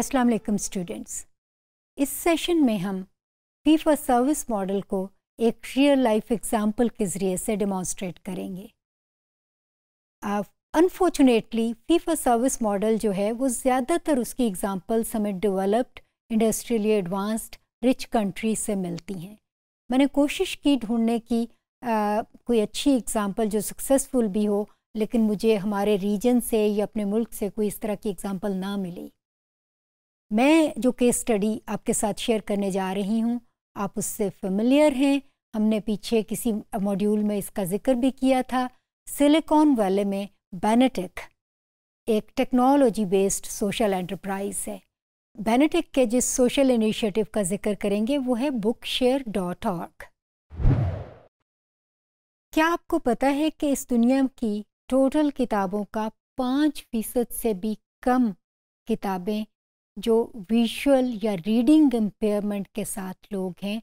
अस्सलाम वालेकुम स्टूडेंट्स इस सेशन में हम फी फॉर सर्विस मॉडल को एक रियल लाइफ एग्जाम्पल के ज़रिए से डेमॉन्स्ट्रेट करेंगे unfortunately fee for service model जो है वो ज़्यादातर उसकी एग्ज़ाम्पल्स हमें developed industrially advanced rich country से मिलती हैं मैंने कोशिश की ढूंढने की आ, कोई अच्छी एग्ज़ाम्पल जो सक्सेसफुल भी हो लेकिन मुझे हमारे रीजन से या अपने मुल्क से कोई इस तरह की एग्ज़ाम्पल ना मिली मैं जो केस स्टडी आपके साथ शेयर करने जा रही हूँ आप उससे फेमिलियर हैं हमने पीछे किसी मॉड्यूल में इसका जिक्र भी किया था सिलिकॉन वैले में बैनेटिक एक टेक्नोलॉजी बेस्ड सोशल एंटरप्राइज है बेनेटेक के जिस सोशल इनिशिएटिव का जिक्र करेंगे वो है बुक शेयर डॉट ऑर्ग क्या आपको पता है कि इस दुनिया की टोटल किताबों का पाँच फीसद से भी कम किताबें जो विजुअल या रीडिंग इम्पेयरमेंट के साथ लोग हैं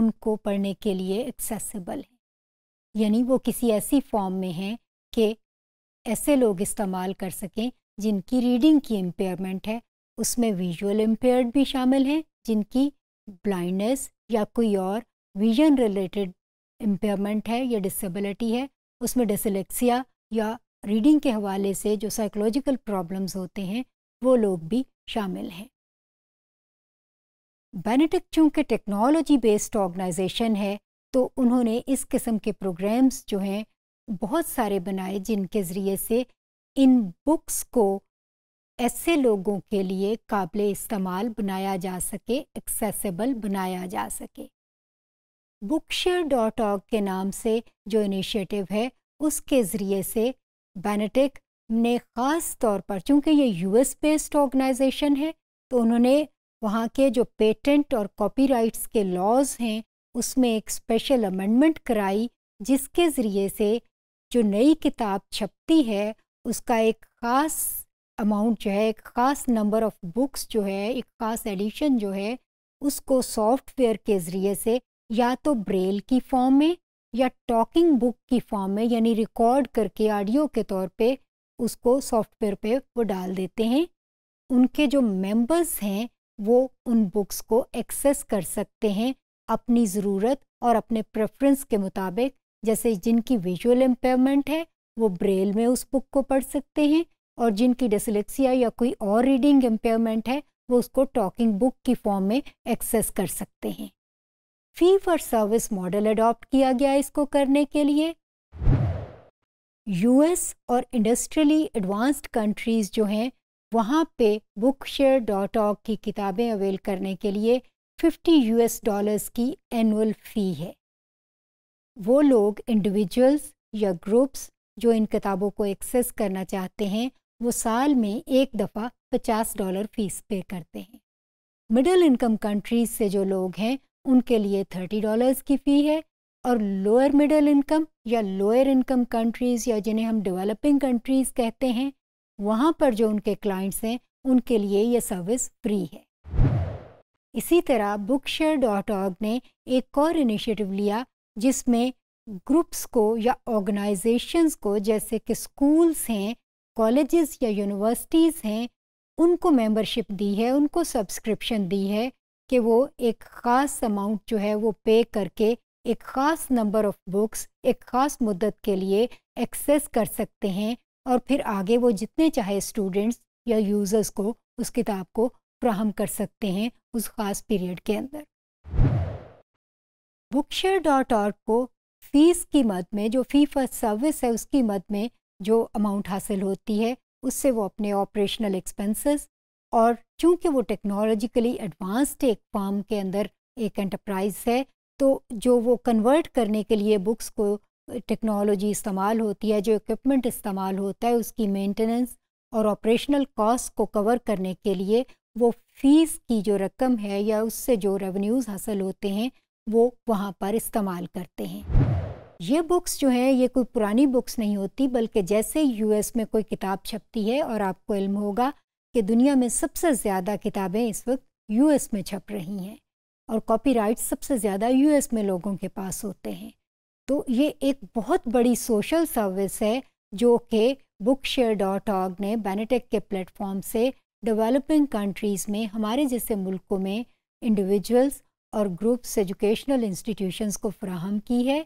उनको पढ़ने के लिए एक्सेसिबल है यानी वो किसी ऐसी फॉर्म में हैं कि ऐसे लोग इस्तेमाल कर सकें जिनकी रीडिंग की इम्पेयरमेंट है उसमें विजुअल इम्पेयर्ड भी शामिल हैं जिनकी ब्लाइंडनेस या कोई और विजन रिलेटेड इम्पेयरमेंट है या डिसेबिलिटी है उसमें डिसलेक्सिया या रीडिंग के हवाले से जो साइकोलॉजिकल प्रॉब्लम्स होते हैं वो लोग भी शामिल हैं बेनेटिक चूँकि टेक्नोलॉजी बेस्ड ऑर्गेनाइजेशन है तो उन्होंने इस किस्म के प्रोग्राम्स जो हैं बहुत सारे बनाए जिनके ज़रिए से इन बुक्स को ऐसे लोगों के लिए काबिल इस्तेमाल बनाया जा सके एक्सेसिबल बनाया जा सके बुकशेयर डॉट ऑर्ग के नाम से जो इनिशिएटिव है उसके ज़रिए से बेनेटिक ने ख़ास तौर पर चूँकि ये यूएस बेस्ड ऑर्गेनाइजेशन है तो उन्होंने वहाँ के जो पेटेंट और कॉपीराइट्स के लॉज हैं उसमें एक स्पेशल अमेंडमेंट कराई जिसके ज़रिए से जो नई किताब छपती है उसका एक ख़ास अमाउंट जो है एक ख़ास नंबर ऑफ बुक्स जो है एक ख़ास एडिशन जो है उसको सॉफ्टवेयर के ज़रिए से या तो ब्रेल की फॉर्म में या टॉकिंग बुक की फॉर्म में यानी रिकॉर्ड करके ऑडियो के तौर पे उसको सॉफ्टवेयर पे वो डाल देते हैं उनके जो मेंबर्स हैं वो उन बुक्स को एक्सेस कर सकते हैं अपनी ज़रूरत और अपने प्रेफरेंस के मुताबिक जैसे जिनकी विजुअल एम्पेयरमेंट है वो ब्रेल में उस बुक को पढ़ सकते हैं और जिनकी डिसलेक्सिया या कोई और रीडिंग एम्पेयरमेंट है वो उसको टॉकिंग बुक की फॉर्म में एक्सेस कर सकते हैं fee for service model adopt किया गया इसको करने के लिए यूएस और इंडस्ट्रियली एडवांस्ड कंट्रीज़ जो हैं वहाँ पे बुक शेयर डॉट ऑग की किताबें अवेल करने के लिए 50 यूएस डॉलर्स की एनुअल फ़ी है वो लोग इंडिविजुअल्स या ग्रुप्स जो इन किताबों को एक्सेस करना चाहते हैं वो साल में एक दफ़ा 50 डॉलर फीस पे करते हैं मिडिल इनकम कंट्रीज से जो लोग हैं उनके लिए 30 डॉलर्स की फ़ी है और लोअर मिडिल इनकम या लोअर इनकम कंट्रीज़ या जिन्हें हम डेवलपिंग कंट्रीज़ कहते हैं वहाँ पर जो उनके क्लाइंट्स हैं उनके लिए ये सर्विस फ्री है इसी तरह बुक शेयर डॉट ऑर्ग ने एक और इनिशिएटिव लिया जिसमें ग्रुप्स को या ऑर्गेनाइजेशंस को जैसे कि स्कूल्स हैं कॉलेजेस या यूनिवर्सिटीज़ हैं उनको मेंबरशिप दी है उनको सब्सक्रिप्शन दी है कि वो एक ख़ास अमाउंट जो है वो पे करके एक ख़ास नंबर ऑफ़ बुक्स एक ख़ास मुद्दत के लिए एक्सेस कर सकते हैं और फिर आगे वो जितने चाहे स्टूडेंट्स या यूज़र्स को उस किताब को फ्राहम कर सकते हैं उस ख़ास पीरियड के अंदर बुकशेयर डॉट ऑर्ग को फ़ीस की मद में जो फ़ी फॉर सर्विस है उसकी मद में जो अमाउंट हासिल होती है उससे वो अपने ऑपरेशनल एक्सपेंसेस और चूंकि वो टेक्नोलॉजिकली एडवांस्ड एक फॉर्म के अंदर एक एंटरप्राइज है तो जो वो कन्वर्ट करने के लिए बुक्स को टेक्नोलॉजी इस्तेमाल होती है जो इक्विपमेंट इस्तेमाल होता है उसकी मेंटेनेंस और ऑपरेशनल कॉस्ट को कवर करने के लिए वो फीस की जो रकम है या उससे जो रेवेन्यूज़ हासिल होते हैं वो वहाँ पर इस्तेमाल करते हैं ये बुक्स जो हैं ये कोई पुरानी बुक्स नहीं होती बल्कि जैसे यूएस में कोई किताब छपती है और आपको इल्म होगा कि दुनिया में सबसे ज़्यादा किताबें इस वक्त यूएस में छप रही हैं और कॉपीराइट सबसे ज़्यादा यूएस में लोगों के पास होते हैं तो ये एक बहुत बड़ी सोशल सर्विस है जो कि बुक शेयर डॉट ऑग ने बेनेटेक के प्लेटफॉर्म से डेवलपिंग कंट्रीज़ में हमारे जैसे मुल्कों में इंडिविजुअल्स और ग्रुप्स एजुकेशनल इंस्टीट्यूशंस को फ्राहम की है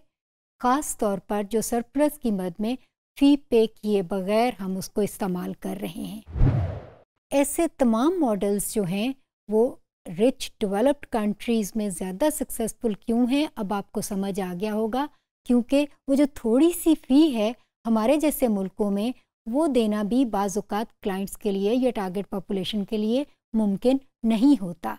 ख़ास तौर पर जो सरप्लस की मद में फ़ी पे किए बगैर हम उसको इस्तेमाल कर रहे हैं ऐसे तमाम मॉडल्स जो हैं वो रिच डेवलप्ड कंट्रीज़ में ज़्यादा सक्सेसफुल क्यों हैं अब आपको समझ आ गया होगा क्योंकि वो जो थोड़ी सी फ़ी है हमारे जैसे मुल्कों में वो देना भी बाज़ात क्लाइंट्स के लिए या टारगेट पॉपुलेशन के लिए मुमकिन नहीं होता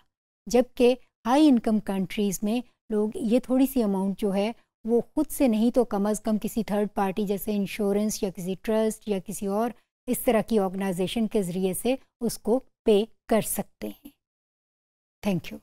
जबकि हाई इनकम कंट्रीज़ में लोग ये थोड़ी सी अमाउंट जो है वो खुद से नहीं तो कम अज़ कम किसी थर्ड पार्टी जैसे इंश्योरेंस या किसी ट्रस्ट या किसी और इस तरह की ऑर्गेनाइजेशन के ज़रिए से उसको पे कर सकते हैं Thank you.